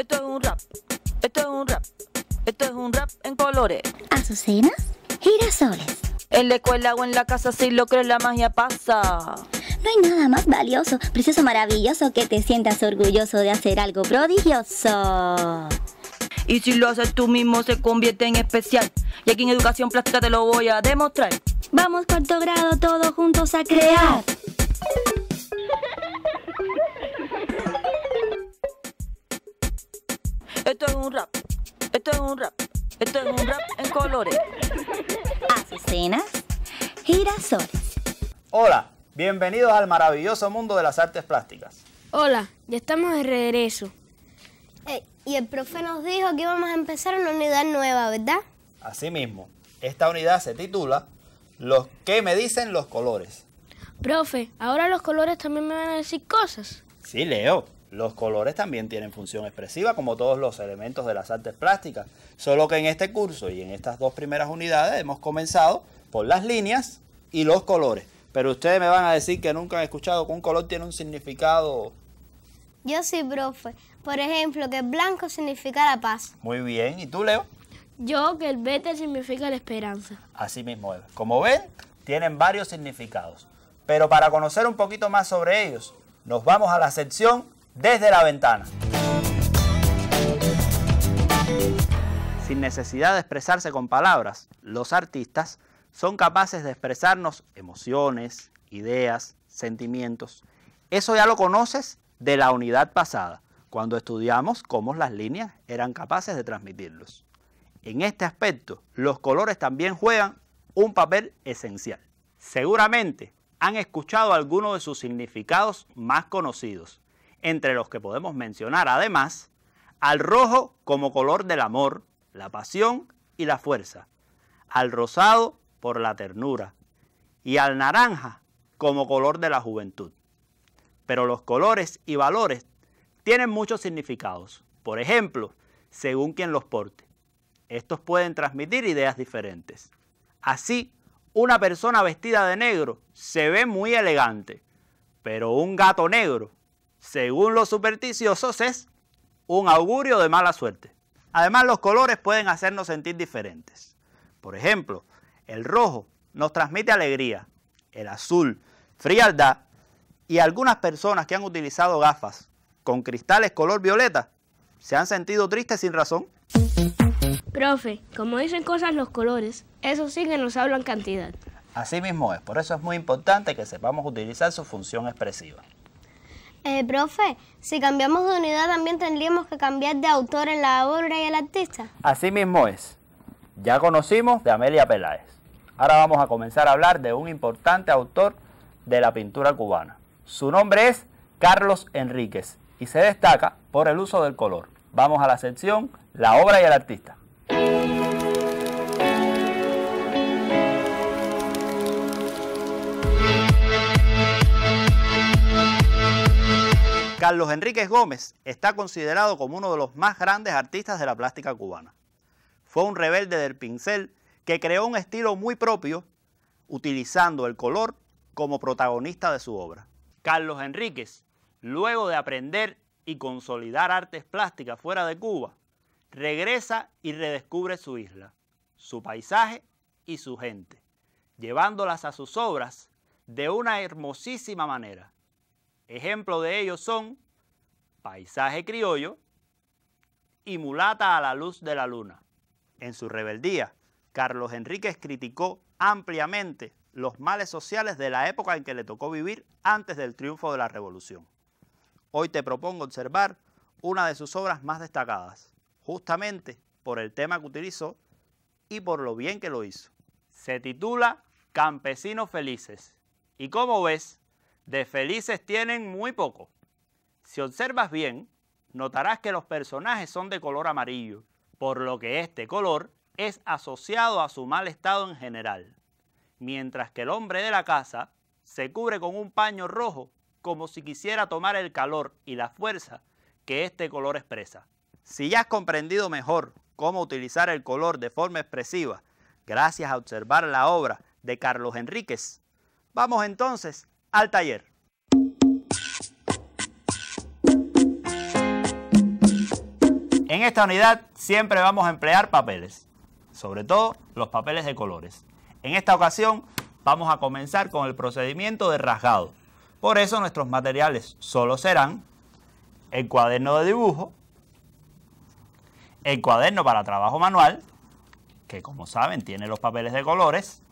Esto es un rap, esto es un rap, esto es un rap en colores. Azucenas, girasoles. En la escuela o en la casa, si lo crees, la magia pasa. No hay nada más valioso, precioso, maravilloso que te sientas orgulloso de hacer algo prodigioso. Y si lo haces tú mismo se convierte en especial. Y aquí en Educación Plástica te lo voy a demostrar. Vamos cuarto grado todos juntos a crear. Esto es un rap. Esto es un rap. Esto es un rap en colores. escenas, girasoles. Hola, bienvenidos al maravilloso mundo de las artes plásticas. Hola, ya estamos de regreso. y el profe nos dijo que íbamos a empezar una unidad nueva, ¿verdad? Así mismo. Esta unidad se titula Los que me dicen los colores. Profe, ahora los colores también me van a decir cosas. Sí, Leo. Los colores también tienen función expresiva, como todos los elementos de las artes plásticas, solo que en este curso y en estas dos primeras unidades hemos comenzado por las líneas y los colores. Pero ustedes me van a decir que nunca han escuchado que un color tiene un significado. Yo sí, profe. Por ejemplo, que el blanco significa la paz. Muy bien. ¿Y tú, Leo? Yo que el verde significa la esperanza. Así mismo es. Como ven, tienen varios significados. Pero para conocer un poquito más sobre ellos, nos vamos a la sección desde la ventana. Sin necesidad de expresarse con palabras, los artistas son capaces de expresarnos emociones, ideas, sentimientos. Eso ya lo conoces de la unidad pasada, cuando estudiamos cómo las líneas eran capaces de transmitirlos. En este aspecto, los colores también juegan un papel esencial. Seguramente han escuchado algunos de sus significados más conocidos, entre los que podemos mencionar además al rojo como color del amor, la pasión y la fuerza, al rosado por la ternura y al naranja como color de la juventud. Pero los colores y valores tienen muchos significados, por ejemplo, según quien los porte. Estos pueden transmitir ideas diferentes. Así, una persona vestida de negro se ve muy elegante, pero un gato negro según los supersticiosos, es un augurio de mala suerte. Además, los colores pueden hacernos sentir diferentes. Por ejemplo, el rojo nos transmite alegría, el azul frialdad y algunas personas que han utilizado gafas con cristales color violeta se han sentido tristes sin razón. Profe, como dicen cosas los colores, eso sí que nos hablan cantidad. Así mismo es, por eso es muy importante que sepamos utilizar su función expresiva. Eh, profe, si cambiamos de unidad también tendríamos que cambiar de autor en la obra y el artista. Así mismo es. Ya conocimos de Amelia Peláez. Ahora vamos a comenzar a hablar de un importante autor de la pintura cubana. Su nombre es Carlos Enríquez y se destaca por el uso del color. Vamos a la sección La obra y el artista. Carlos Enríquez Gómez está considerado como uno de los más grandes artistas de la plástica cubana. Fue un rebelde del pincel que creó un estilo muy propio utilizando el color como protagonista de su obra. Carlos Enríquez, luego de aprender y consolidar artes plásticas fuera de Cuba, regresa y redescubre su isla, su paisaje y su gente, llevándolas a sus obras de una hermosísima manera Ejemplo de ellos son Paisaje Criollo y Mulata a la Luz de la Luna. En su rebeldía, Carlos Enríquez criticó ampliamente los males sociales de la época en que le tocó vivir antes del triunfo de la revolución. Hoy te propongo observar una de sus obras más destacadas, justamente por el tema que utilizó y por lo bien que lo hizo. Se titula Campesinos Felices. Y como ves, de felices tienen muy poco. Si observas bien, notarás que los personajes son de color amarillo, por lo que este color es asociado a su mal estado en general, mientras que el hombre de la casa se cubre con un paño rojo como si quisiera tomar el calor y la fuerza que este color expresa. Si ya has comprendido mejor cómo utilizar el color de forma expresiva, gracias a observar la obra de Carlos Enríquez, vamos entonces al taller. En esta unidad siempre vamos a emplear papeles, sobre todo los papeles de colores. En esta ocasión vamos a comenzar con el procedimiento de rasgado. Por eso nuestros materiales solo serán el cuaderno de dibujo, el cuaderno para trabajo manual, que como saben tiene los papeles de colores,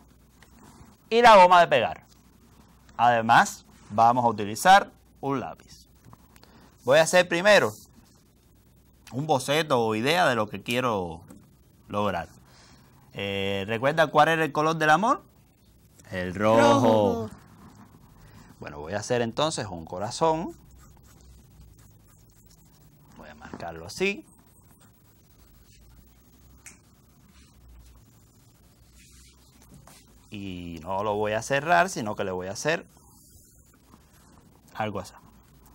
y la goma de pegar. Además, vamos a utilizar un lápiz. Voy a hacer primero un boceto o idea de lo que quiero lograr. Eh, ¿Recuerda cuál era el color del amor? El rojo. Bueno, voy a hacer entonces un corazón. Voy a marcarlo así. y no lo voy a cerrar, sino que le voy a hacer algo así.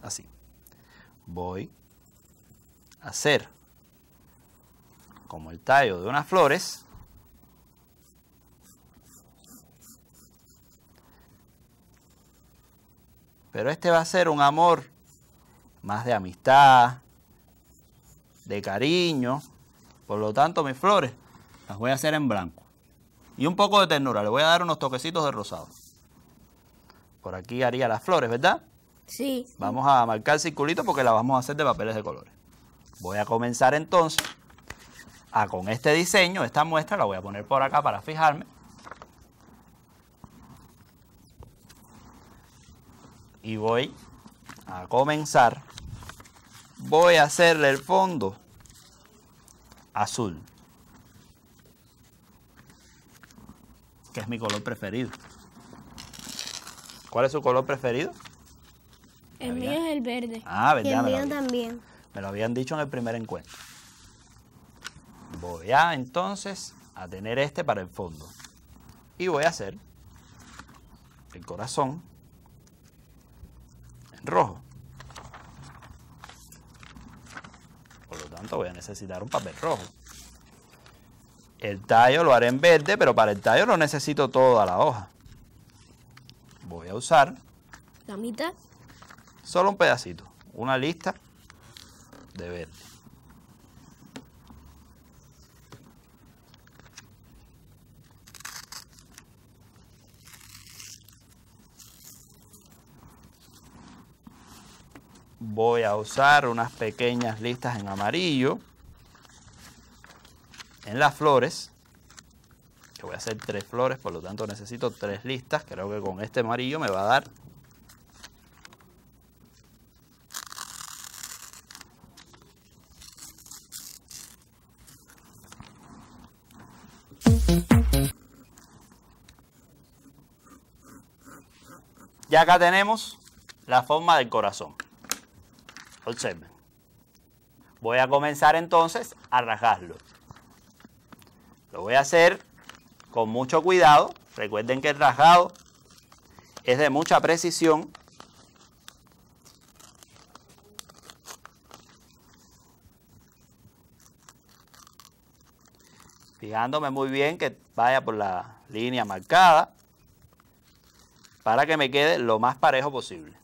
así. Voy a hacer como el tallo de unas flores. Pero este va a ser un amor más de amistad, de cariño. Por lo tanto, mis flores las voy a hacer en blanco y un poco de ternura. Le voy a dar unos toquecitos de rosado. Por aquí haría las flores, ¿verdad? Sí. Vamos a marcar circulitos porque la vamos a hacer de papeles de colores. Voy a comenzar entonces a con este diseño, esta muestra la voy a poner por acá para fijarme. Y voy a comenzar. Voy a hacerle el fondo azul. que es mi color preferido. ¿Cuál es su color preferido? El mío es el verde. Ah, ¿verdad? el mío también. Me lo habían dicho en el primer encuentro. Voy a entonces a tener este para el fondo. Y voy a hacer el corazón en rojo. Por lo tanto voy a necesitar un papel rojo. El tallo lo haré en verde, pero para el tallo no necesito toda la hoja. Voy a usar... ¿La mitad? Solo un pedacito, una lista de verde. Voy a usar unas pequeñas listas en amarillo en las flores, que voy a hacer tres flores, por lo tanto necesito tres listas, creo que con este amarillo me va a dar Y acá tenemos la forma del corazón. Observen. Voy a comenzar entonces a rasgarlo. Lo voy a hacer con mucho cuidado. Recuerden que el rasgado es de mucha precisión. Fijándome muy bien que vaya por la línea marcada para que me quede lo más parejo posible.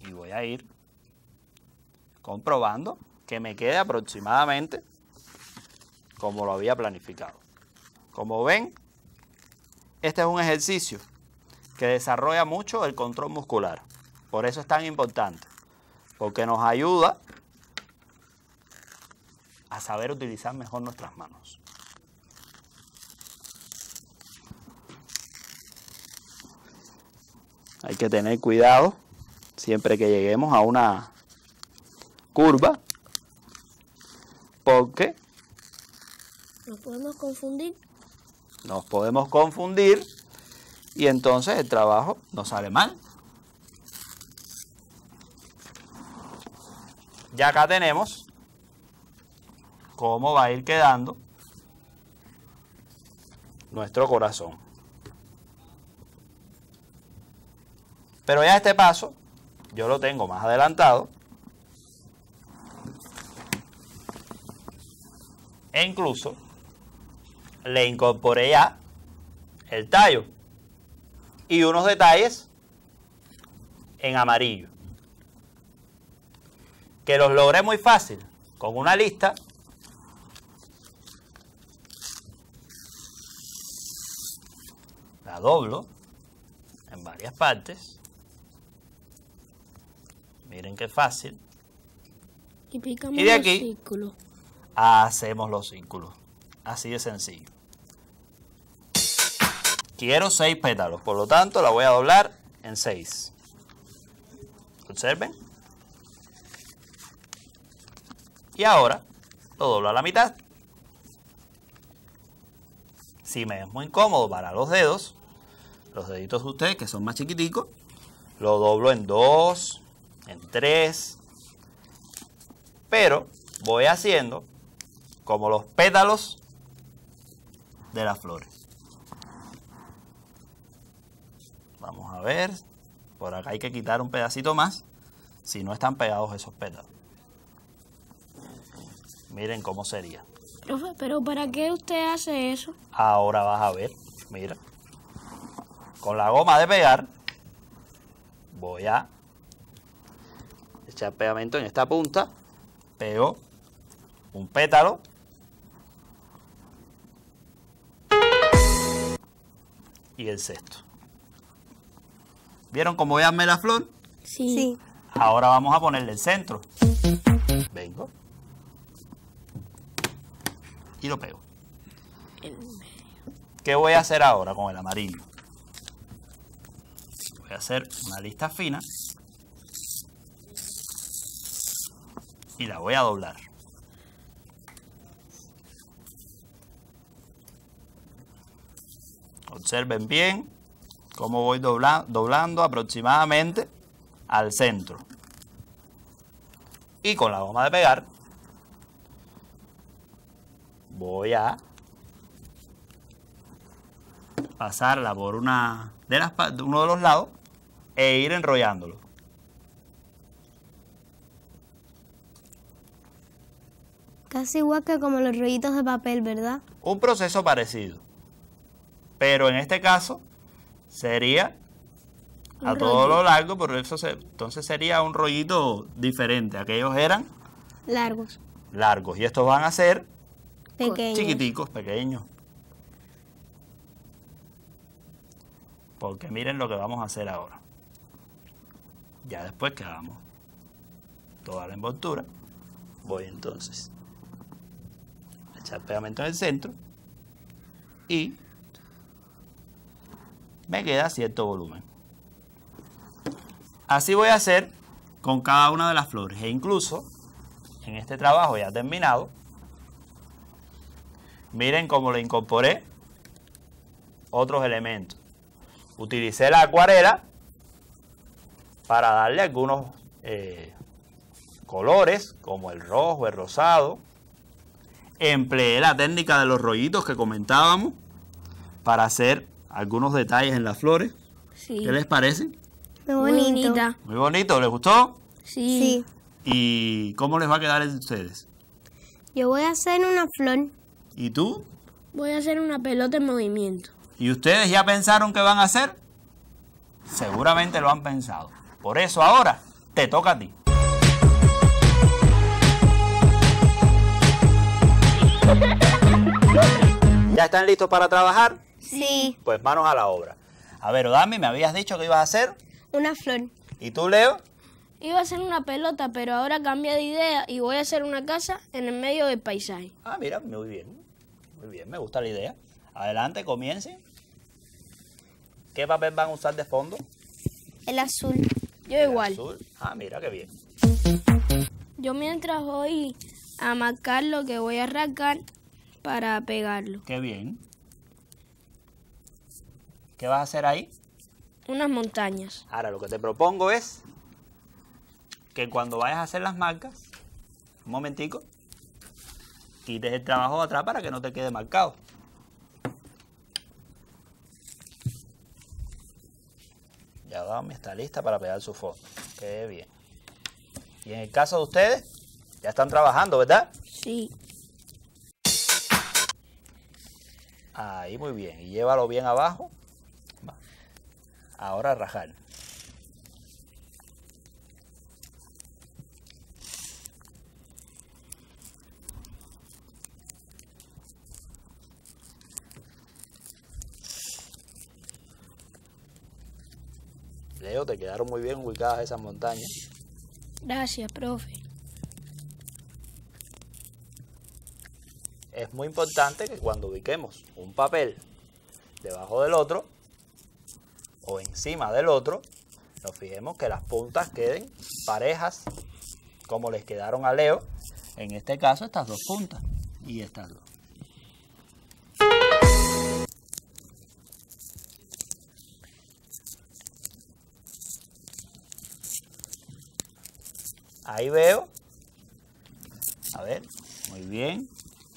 Y voy a ir comprobando que me quede aproximadamente como lo había planificado. Como ven, este es un ejercicio que desarrolla mucho el control muscular. Por eso es tan importante, porque nos ayuda a saber utilizar mejor nuestras manos. Hay que tener cuidado siempre que lleguemos a una curva, porque... Nos podemos confundir nos podemos confundir y entonces el trabajo nos sale mal. Ya acá tenemos cómo va a ir quedando nuestro corazón. Pero ya este paso yo lo tengo más adelantado. E incluso le incorporé ya el tallo y unos detalles en amarillo. Que los logré muy fácil con una lista la doblo en varias partes. Miren qué fácil. Y, de aquí hacemos los círculos. Así de sencillo. Quiero seis pétalos, por lo tanto la voy a doblar en seis. Observen. Y ahora lo doblo a la mitad. Si me es muy incómodo para los dedos, los deditos de ustedes que son más chiquiticos, lo doblo en dos, en tres. Pero voy haciendo como los pétalos de las flores. Vamos a ver, por acá hay que quitar un pedacito más si no están pegados esos pétalos. Miren cómo sería. pero ¿para qué usted hace eso? Ahora vas a ver, mira. Con la goma de pegar voy a echar pegamento en esta punta. Pego un pétalo. Y el sexto. ¿Vieron cómo voy a la flor? Sí. sí. Ahora vamos a ponerle el centro. Vengo. Y lo pego. ¿Qué voy a hacer ahora con el amarillo? Voy a hacer una lista fina. Y la voy a doblar. Observen bien cómo voy doblando aproximadamente al centro. Y con la goma de pegar voy a pasarla por una de las, uno de los lados e ir enrollándolo. Casi igual que como los rollitos de papel, ¿verdad? Un proceso parecido. Pero en este caso sería a todo lo largo, pero eso entonces sería un rollito diferente. Aquellos eran largos. Largos. Y estos van a ser pequeños. chiquiticos, pequeños. Porque miren lo que vamos a hacer ahora. Ya después que hagamos toda la envoltura, voy entonces a echar pegamento en el centro y me queda cierto volumen. Así voy a hacer con cada una de las flores e incluso en este trabajo ya terminado, miren cómo le incorporé otros elementos. Utilicé la acuarela para darle algunos eh, colores como el rojo, el rosado. Empleé la técnica de los rollitos que comentábamos para hacer algunos detalles en las flores. ¿Qué les parece? Muy bonita. Muy bonito, ¿les gustó? Sí. ¿Y cómo les va a quedar a ustedes? Yo voy a hacer una flor. ¿Y tú? Voy a hacer una pelota en movimiento. ¿Y ustedes ya pensaron qué van a hacer? Seguramente lo han pensado. Por eso ahora te toca a ti. ¿Ya están listos para trabajar? Sí. Pues manos a la obra. A ver, Odami, me habías dicho que ibas a hacer. Una flor. ¿Y tú, Leo? Iba a hacer una pelota, pero ahora cambia de idea y voy a hacer una casa en el medio del paisaje. Ah, mira, muy bien. Muy bien, me gusta la idea. Adelante, comience. ¿Qué papel van a usar de fondo? El azul. Yo igual. Azul. Ah, mira qué bien. Yo mientras voy a marcar lo que voy a arrancar para pegarlo. Qué bien. ¿Qué vas a hacer ahí? Unas montañas. Ahora lo que te propongo es que cuando vayas a hacer las marcas, un momentico, quites el trabajo de atrás para que no te quede marcado. Ya vamos, está lista para pegar su foto. Qué bien. Y en el caso de ustedes, ya están trabajando, ¿verdad? Sí. Ahí muy bien. Y llévalo bien abajo ahora rajar. Leo, te quedaron muy bien ubicadas esas montañas. Gracias, profe. Es muy importante que cuando ubiquemos un papel debajo del otro, encima del otro, nos fijemos que las puntas queden parejas, como les quedaron a Leo, en este caso estas dos puntas y estas dos. Ahí veo. A ver, muy bien.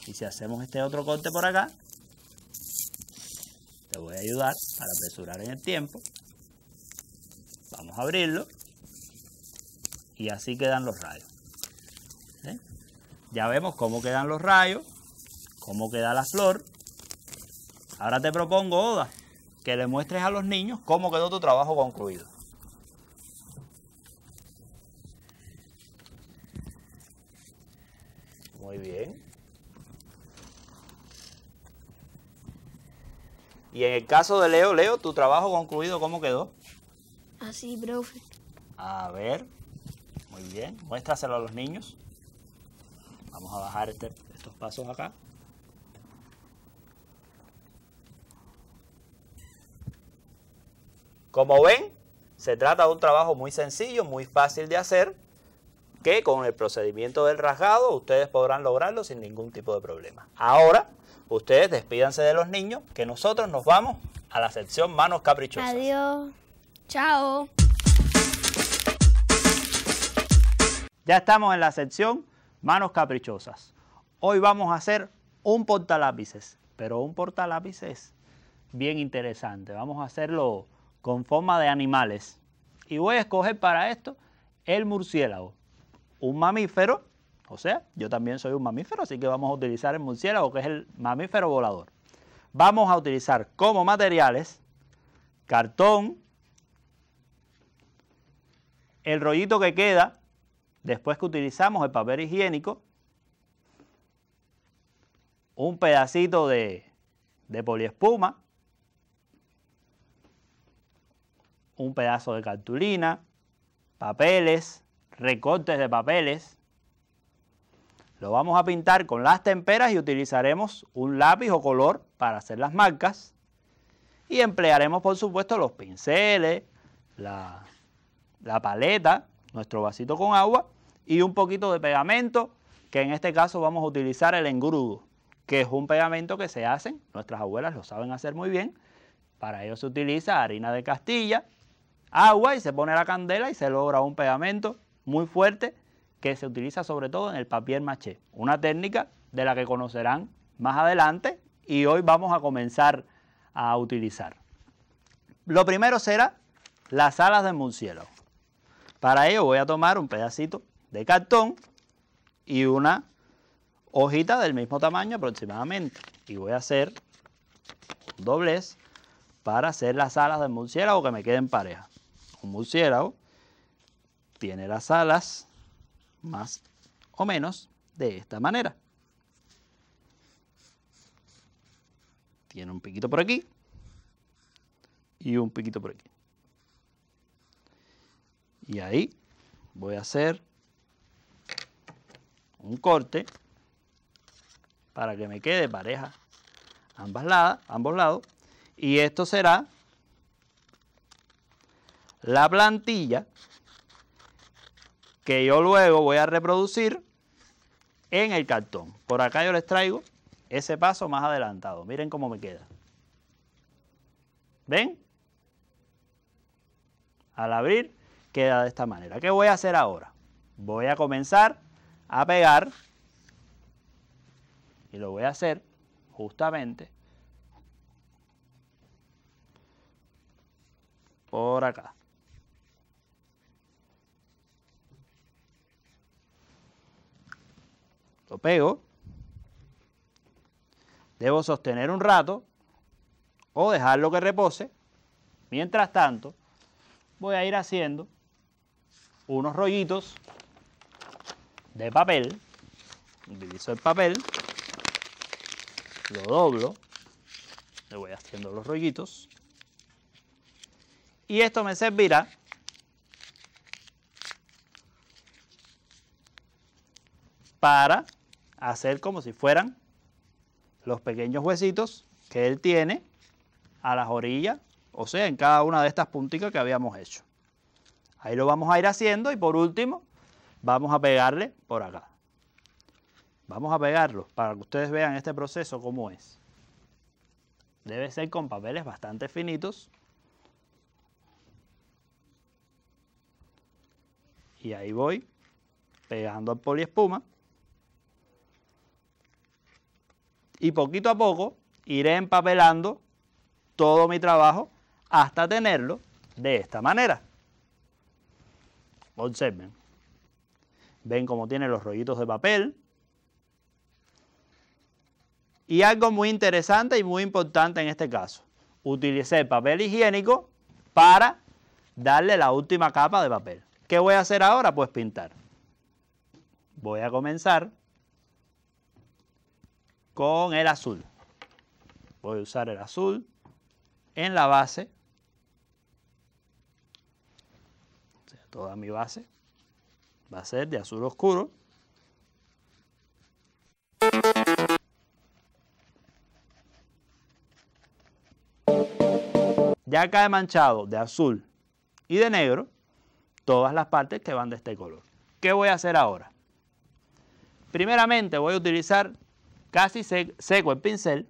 Y si hacemos este otro corte por acá, te voy a ayudar para apresurar en el tiempo. Vamos a abrirlo y así quedan los rayos. ¿Eh? Ya vemos cómo quedan los rayos, cómo queda la flor. Ahora te propongo, Oda, que le muestres a los niños cómo quedó tu trabajo concluido. Y en el caso de Leo, Leo, tu trabajo concluido, ¿cómo quedó? Así, profe. A ver, muy bien, muéstraselo a los niños. Vamos a bajar este, estos pasos acá. Como ven, se trata de un trabajo muy sencillo, muy fácil de hacer, que con el procedimiento del rasgado ustedes podrán lograrlo sin ningún tipo de problema. Ahora Ustedes despídanse de los niños, que nosotros nos vamos a la sección Manos Caprichosas. Adiós. Chao. Ya estamos en la sección Manos Caprichosas. Hoy vamos a hacer un portalápices, pero un portalápices bien interesante. Vamos a hacerlo con forma de animales. Y voy a escoger para esto el murciélago, un mamífero o sea, yo también soy un mamífero, así que vamos a utilizar el murciélago, que es el mamífero volador. Vamos a utilizar como materiales cartón, el rollito que queda después que utilizamos el papel higiénico, un pedacito de, de poliespuma, un pedazo de cartulina, papeles, recortes de papeles, lo vamos a pintar con las temperas y utilizaremos un lápiz o color para hacer las marcas. Y emplearemos, por supuesto, los pinceles, la, paleta, nuestro vasito con agua y un poquito de pegamento, que en este caso vamos a utilizar el engrudo, que es un pegamento que se hacen, nuestras abuelas lo saben hacer muy bien. Para ello se utiliza harina de castilla, agua y se pone la candela y se logra un pegamento muy fuerte que se utiliza sobre todo en el papier maché, una técnica de la que conocerán más adelante y hoy vamos a comenzar a utilizar. Lo primero será las alas del murciélago. Para ello voy a tomar un pedacito de cartón y una hojita del mismo tamaño aproximadamente y voy a hacer un doblez para hacer las alas del murciélago que me queden parejas. Un murciélago tiene las alas más o menos de esta manera. Tiene un piquito por aquí y un piquito por aquí. Y ahí voy a hacer un corte para que me quede pareja ambas ambos lados. Y esto será la plantilla que yo luego voy a reproducir en el cartón. Por acá yo les traigo ese paso más adelantado. Miren cómo me queda. ¿Ven? Al abrir queda de esta manera. ¿Qué voy a hacer ahora? Voy a comenzar a pegar y lo voy a hacer justamente por acá. Lo pego. Debo sostener un rato o dejarlo que repose. Mientras tanto, voy a ir haciendo unos rollitos de papel. Utilizo el papel, lo doblo, le voy haciendo los rollitos. Y esto me servirá para hacer como si fueran los pequeños huesitos que él tiene a las orillas, o sea, en cada una de estas punticas que habíamos hecho. Ahí lo vamos a ir haciendo y por último vamos a pegarle por acá. Vamos a pegarlo para que ustedes vean este proceso cómo es. Debe ser con papeles bastante finitos. Y ahí voy pegando el poliespuma. y poquito a poco iré empapelando todo mi trabajo hasta tenerlo de esta manera. Observen. Ven cómo tiene los rollitos de papel. Y algo muy interesante y muy importante en este caso. Utilicé papel higiénico para darle la última capa de papel. ¿Qué voy a hacer ahora? Pues pintar. Voy a comenzar con el azul. Voy a usar el azul en la base. toda mi base va a ser de azul oscuro. Ya cae manchado de azul y de negro todas las partes que van de este color. ¿Qué voy a hacer ahora? Primeramente voy a utilizar casi seco el pincel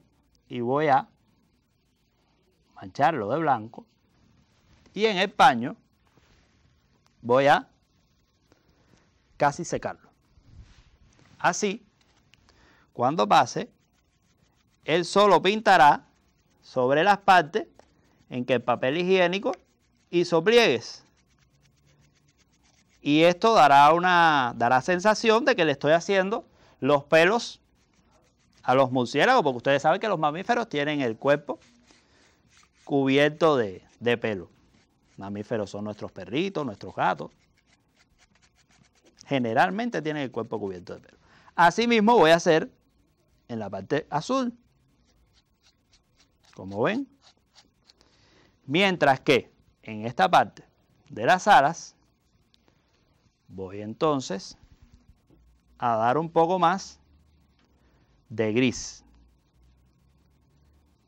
y voy a mancharlo de blanco y en el paño voy a casi secarlo. Así, cuando pase, él solo pintará sobre las partes en que el papel higiénico hizo pliegues. Y esto dará una dará sensación de que le estoy haciendo los pelos a los murciélagos, porque ustedes saben que los mamíferos tienen el cuerpo cubierto de, pelo. Mamíferos son nuestros perritos, nuestros gatos. Generalmente tienen el cuerpo cubierto de pelo. Asimismo voy a hacer en la parte azul. Como ven. Mientras que en esta parte de las alas voy entonces a dar un poco más de gris.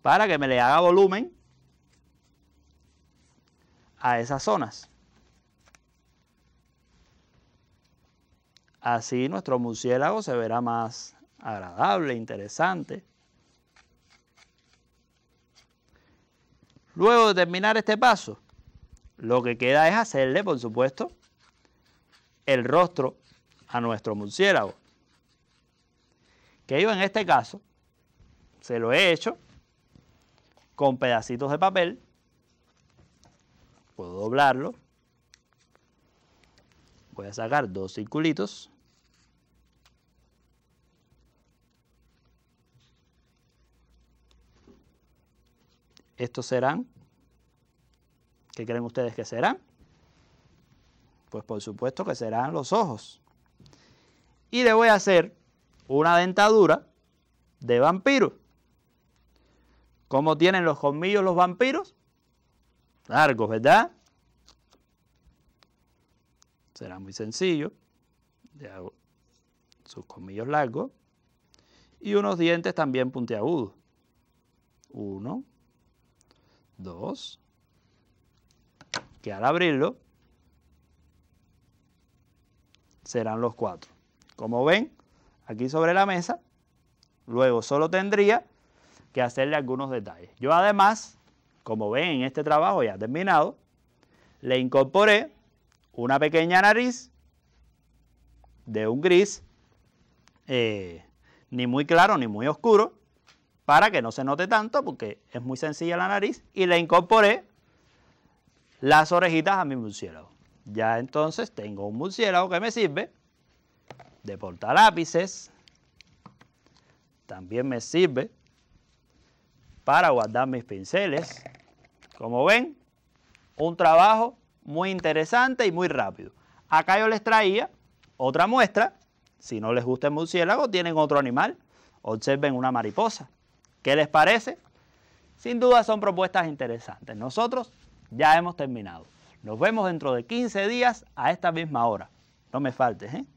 Para que me le haga volumen a esas zonas. Así nuestro murciélago se verá más agradable, interesante. Luego de terminar este paso, lo que queda es hacerle, por supuesto, el rostro a nuestro murciélago que yo en este caso se lo he hecho con pedacitos de papel, puedo doblarlo, voy a sacar dos circulitos, estos serán, ¿qué creen ustedes que serán? Pues por supuesto que serán los ojos. Y le voy a hacer una dentadura de vampiro. ¿Cómo tienen los colmillos los vampiros? Largos, ¿verdad? Será muy sencillo. Le hago sus comillos largos. Y unos dientes también puntiagudos. Uno, dos, que al abrirlo serán los cuatro. Como ven, aquí sobre la mesa. Luego solo tendría que hacerle algunos detalles. Yo además, como ven en este trabajo ya terminado, le incorporé una pequeña nariz de un gris, eh, ni muy claro ni muy oscuro, para que no se note tanto porque es muy sencilla la nariz, y le incorporé las orejitas a mi murciélago. Ya entonces tengo un murciélago que me sirve de portalápices. También me sirve para guardar mis pinceles. Como ven, un trabajo muy interesante y muy rápido. Acá yo les traía otra muestra. Si no les gusta el murciélago, tienen otro animal. Observen una mariposa. ¿Qué les parece? Sin duda son propuestas interesantes. Nosotros ya hemos terminado. Nos vemos dentro de 15 días a esta misma hora. No me faltes, ¿eh?